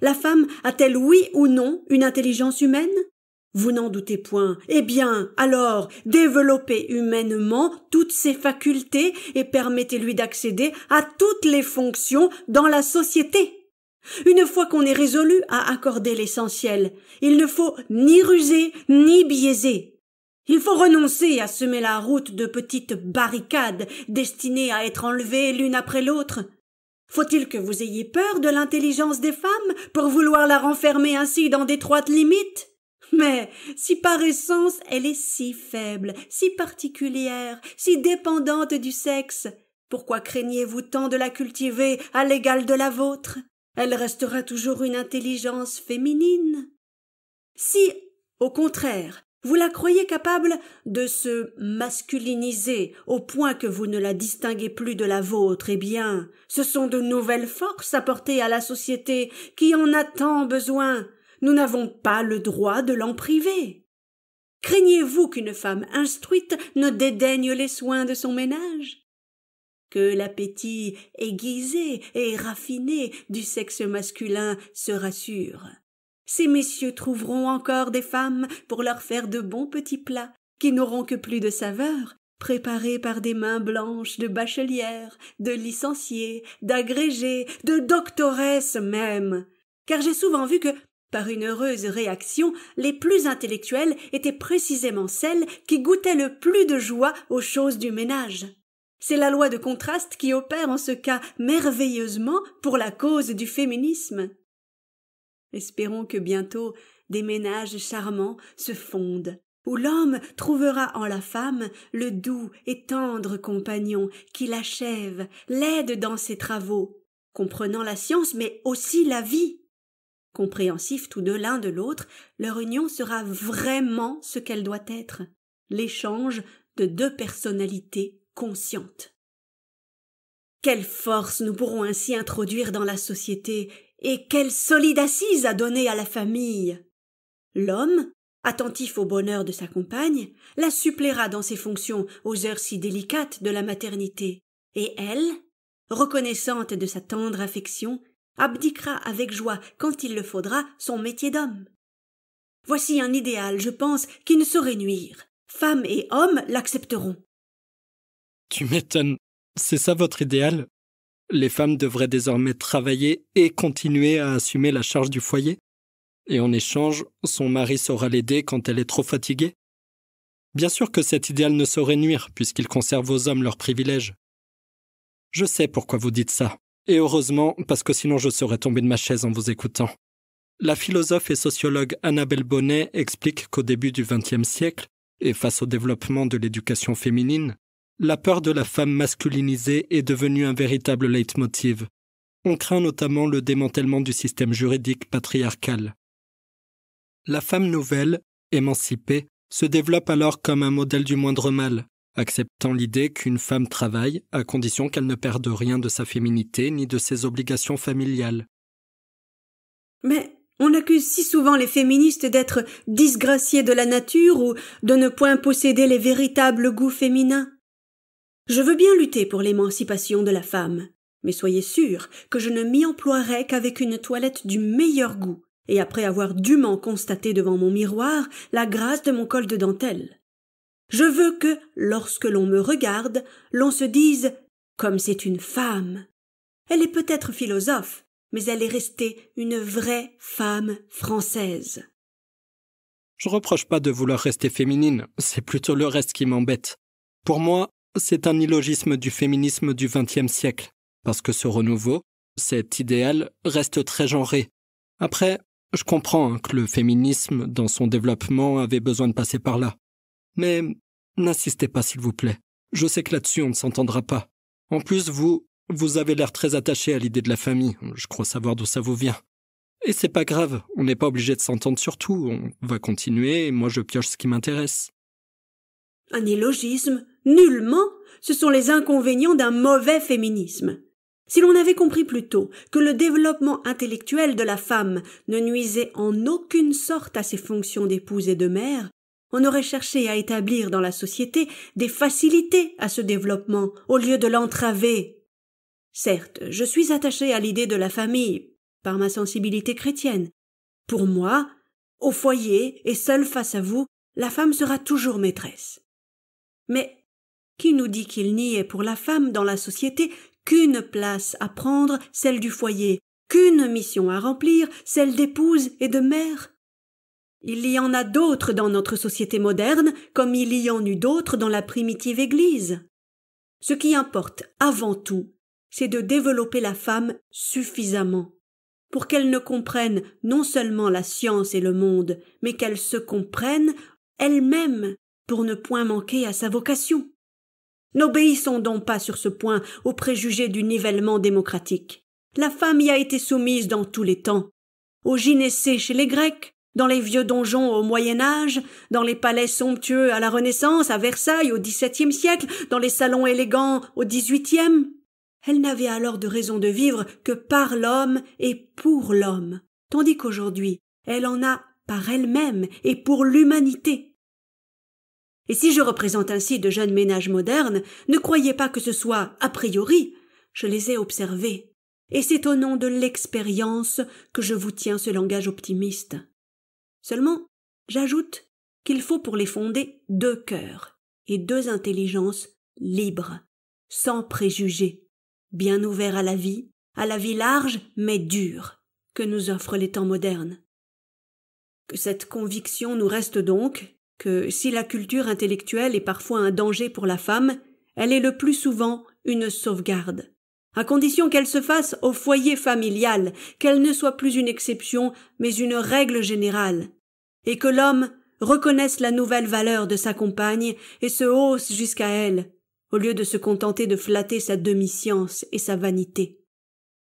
La femme a-t-elle oui ou non une intelligence humaine Vous n'en doutez point. Eh bien, alors, développez humainement toutes ses facultés et permettez-lui d'accéder à toutes les fonctions dans la société. Une fois qu'on est résolu à accorder l'essentiel, il ne faut ni ruser ni biaiser. Il faut renoncer à semer la route de petites barricades destinées à être enlevées l'une après l'autre. Faut-il que vous ayez peur de l'intelligence des femmes pour vouloir la renfermer ainsi dans d'étroites limites mais si par essence elle est si faible, si particulière, si dépendante du sexe, pourquoi craignez-vous tant de la cultiver à l'égal de la vôtre Elle restera toujours une intelligence féminine. Si, au contraire, vous la croyez capable de se masculiniser au point que vous ne la distinguez plus de la vôtre, eh bien, ce sont de nouvelles forces apportées à la société qui en a tant besoin. Nous n'avons pas le droit de l'en priver. Craignez-vous qu'une femme instruite ne dédaigne les soins de son ménage? que l'appétit aiguisé et raffiné du sexe masculin se rassure. Ces messieurs trouveront encore des femmes pour leur faire de bons petits plats, qui n'auront que plus de saveur, préparés par des mains blanches de bachelières, de licenciés, d'agrégés, de doctoresses même. Car j'ai souvent vu que, par une heureuse réaction, les plus intellectuelles étaient précisément celles qui goûtaient le plus de joie aux choses du ménage. C'est la loi de contraste qui opère en ce cas merveilleusement pour la cause du féminisme. Espérons que bientôt des ménages charmants se fondent, où l'homme trouvera en la femme le doux et tendre compagnon qui l'achève, l'aide dans ses travaux, comprenant la science mais aussi la vie. Compréhensifs tous deux l'un de l'autre, leur union sera vraiment ce qu'elle doit être l'échange de deux personnalités conscientes. Quelle force nous pourrons ainsi introduire dans la société et quelle solide assise à donner à la famille. L'homme, attentif au bonheur de sa compagne, la suppléera dans ses fonctions aux heures si délicates de la maternité, et elle, reconnaissante de sa tendre affection, abdiquera avec joie, quand il le faudra, son métier d'homme. Voici un idéal, je pense, qui ne saurait nuire. Femme et homme l'accepteront. Tu m'étonnes. C'est ça votre idéal les femmes devraient désormais travailler et continuer à assumer la charge du foyer. Et en échange, son mari saura l'aider quand elle est trop fatiguée. Bien sûr que cet idéal ne saurait nuire, puisqu'il conserve aux hommes leurs privilèges. Je sais pourquoi vous dites ça, et heureusement, parce que sinon je serais tombé de ma chaise en vous écoutant. La philosophe et sociologue Annabelle Bonnet explique qu'au début du XXe siècle, et face au développement de l'éducation féminine, la peur de la femme masculinisée est devenue un véritable leitmotiv. On craint notamment le démantèlement du système juridique patriarcal. La femme nouvelle, émancipée, se développe alors comme un modèle du moindre mal, acceptant l'idée qu'une femme travaille à condition qu'elle ne perde rien de sa féminité ni de ses obligations familiales. Mais on accuse si souvent les féministes d'être disgraciées de la nature ou de ne point posséder les véritables goûts féminins. Je veux bien lutter pour l'émancipation de la femme, mais soyez sûr que je ne m'y emploierai qu'avec une toilette du meilleur goût, et après avoir dûment constaté devant mon miroir la grâce de mon col de dentelle. Je veux que, lorsque l'on me regarde, l'on se dise comme c'est une femme. Elle est peut-être philosophe, mais elle est restée une vraie femme française. Je reproche pas de vouloir rester féminine, c'est plutôt le reste qui m'embête. Pour moi, c'est un illogisme du féminisme du XXe siècle, parce que ce renouveau, cet idéal, reste très genré. Après, je comprends hein, que le féminisme, dans son développement, avait besoin de passer par là. Mais n'insistez pas, s'il vous plaît. Je sais que là-dessus, on ne s'entendra pas. En plus, vous, vous avez l'air très attaché à l'idée de la famille. Je crois savoir d'où ça vous vient. Et c'est pas grave, on n'est pas obligé de s'entendre sur tout. On va continuer et moi je pioche ce qui m'intéresse. Un illogisme nullement ce sont les inconvénients d'un mauvais féminisme. Si l'on avait compris plus tôt que le développement intellectuel de la femme ne nuisait en aucune sorte à ses fonctions d'épouse et de mère, on aurait cherché à établir dans la société des facilités à ce développement au lieu de l'entraver. Certes, je suis attachée à l'idée de la famille, par ma sensibilité chrétienne. Pour moi, au foyer et seule face à vous, la femme sera toujours maîtresse. Mais qui nous dit qu'il n'y ait pour la femme dans la société qu'une place à prendre, celle du foyer, qu'une mission à remplir, celle d'épouse et de mère? Il y en a d'autres dans notre société moderne, comme il y en eut d'autres dans la primitive Église. Ce qui importe avant tout, c'est de développer la femme suffisamment pour qu'elle ne comprenne non seulement la science et le monde, mais qu'elle se comprenne elle-même pour ne point manquer à sa vocation. N'obéissons donc pas sur ce point au préjugé du nivellement démocratique. La femme y a été soumise dans tous les temps. Au gynécée chez les Grecs, dans les vieux donjons au Moyen Âge, dans les palais somptueux à la Renaissance, à Versailles au XVIIe siècle, dans les salons élégants au XVIIIe. Elle n'avait alors de raison de vivre que par l'homme et pour l'homme, tandis qu'aujourd'hui elle en a par elle-même et pour l'humanité. Et si je représente ainsi de jeunes ménages modernes, ne croyez pas que ce soit a priori. Je les ai observés. Et c'est au nom de l'expérience que je vous tiens ce langage optimiste. Seulement, j'ajoute qu'il faut pour les fonder deux cœurs et deux intelligences libres, sans préjugés, bien ouverts à la vie, à la vie large mais dure que nous offrent les temps modernes. Que cette conviction nous reste donc, que si la culture intellectuelle est parfois un danger pour la femme, elle est le plus souvent une sauvegarde, à condition qu'elle se fasse au foyer familial, qu'elle ne soit plus une exception, mais une règle générale, et que l'homme reconnaisse la nouvelle valeur de sa compagne et se hausse jusqu'à elle, au lieu de se contenter de flatter sa demi-science et sa vanité.